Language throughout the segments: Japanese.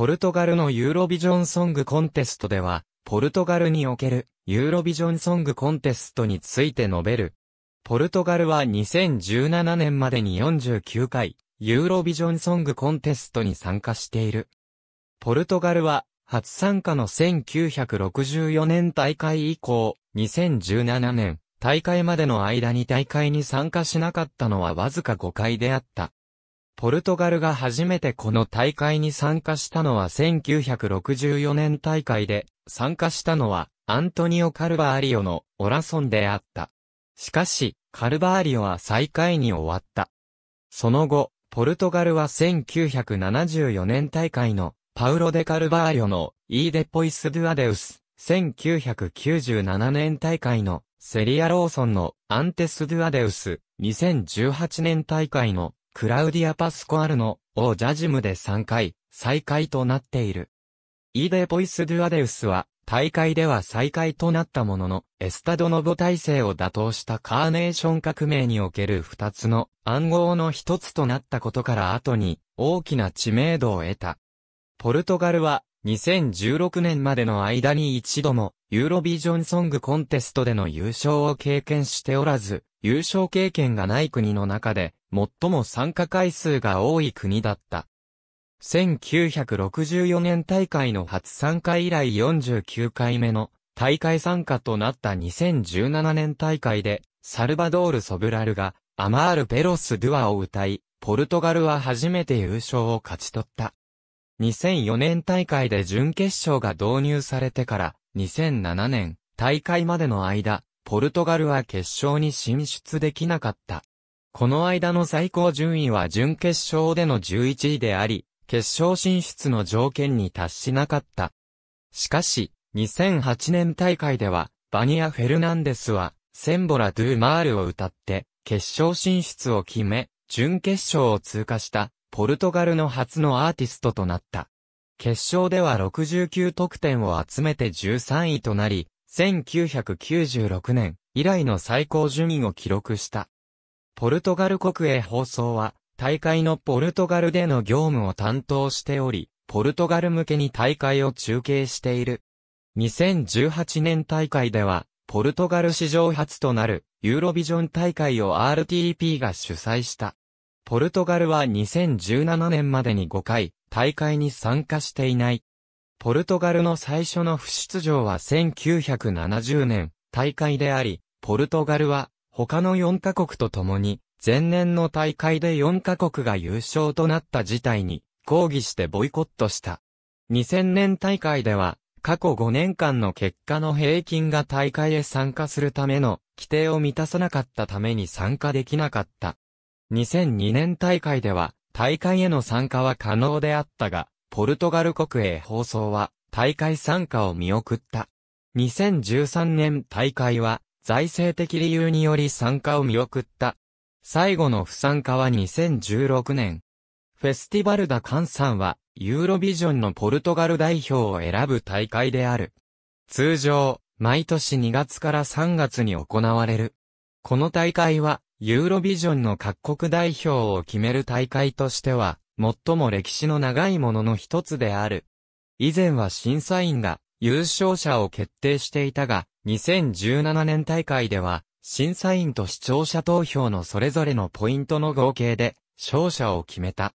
ポルトガルのユーロビジョンソングコンテストでは、ポルトガルにおけるユーロビジョンソングコンテストについて述べる。ポルトガルは2017年までに49回、ユーロビジョンソングコンテストに参加している。ポルトガルは、初参加の1964年大会以降、2017年大会までの間に大会に参加しなかったのはわずか5回であった。ポルトガルが初めてこの大会に参加したのは1964年大会で、参加したのはアントニオ・カルバーリオのオラソンであった。しかし、カルバーリオは最下位に終わった。その後、ポルトガルは1974年大会のパウロ・デ・カルバーリオのイーデ・ポイス・ドゥアデウス、1997年大会のセリア・ローソンのアンテス・ドゥアデウス、2018年大会のクラウディア・パスコアルの、オージャジムで3回、再開となっている。イデ・ポイス・ドゥ・アデウスは、大会では再開となったものの、エスタドノボ体制を打倒したカーネーション革命における2つの暗号の1つとなったことから後に、大きな知名度を得た。ポルトガルは、2016年までの間に一度も、ユーロビジョンソングコンテストでの優勝を経験しておらず、優勝経験がない国の中で、最も参加回数が多い国だった。1964年大会の初参加以来49回目の大会参加となった2017年大会で、サルバドール・ソブラルがアマール・ペロス・ドゥアを歌い、ポルトガルは初めて優勝を勝ち取った。2004年大会で準決勝が導入されてから2007年大会までの間、ポルトガルは決勝に進出できなかった。この間の最高順位は準決勝での11位であり、決勝進出の条件に達しなかった。しかし、2008年大会では、バニア・フェルナンデスは、センボラ・ドゥ・マールを歌って、決勝進出を決め、準決勝を通過した、ポルトガルの初のアーティストとなった。決勝では69得点を集めて13位となり、1996年以来の最高順位を記録した。ポルトガル国営放送は、大会のポルトガルでの業務を担当しており、ポルトガル向けに大会を中継している。2018年大会では、ポルトガル史上初となるユーロビジョン大会を RTP が主催した。ポルトガルは2017年までに5回、大会に参加していない。ポルトガルの最初の不出場は1970年大会であり、ポルトガルは他の4カ国と共に、前年の大会で4カ国が優勝となった事態に、抗議してボイコットした。2000年大会では、過去5年間の結果の平均が大会へ参加するための規定を満たさなかったために参加できなかった。2002年大会では大会への参加は可能であったが、ポルトガル国営放送は大会参加を見送った。2013年大会は財政的理由により参加を見送った。最後の不参加は2016年。フェスティバルダ・カンさんは、ユーロビジョンのポルトガル代表を選ぶ大会である。通常、毎年2月から3月に行われる。この大会は、ユーロビジョンの各国代表を決める大会としては、最も歴史の長いものの一つである。以前は審査員が優勝者を決定していたが、2017年大会では、審査員と視聴者投票のそれぞれのポイントの合計で、勝者を決めた。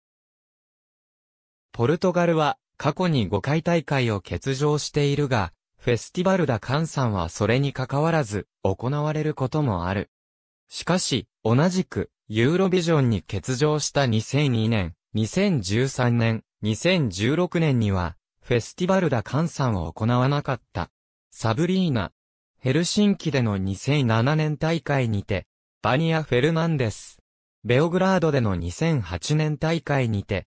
ポルトガルは、過去に5回大会を欠場しているが、フェスティバルダカンさんはそれに関わらず、行われることもある。しかし、同じく、ユーロビジョンに欠場した2002年、2013年、2016年には、フェスティバルダカンさんを行わなかった。サブリーナ、ヘルシンキでの2007年大会にて、バニア・フェルナンデス。ベオグラードでの2008年大会にて、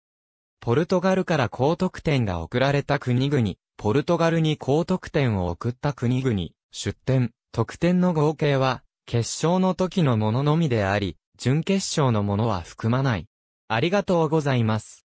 ポルトガルから高得点が送られた国々、ポルトガルに高得点を送った国々、出展、得点の合計は、決勝の時のもののみであり、準決勝のものは含まない。ありがとうございます。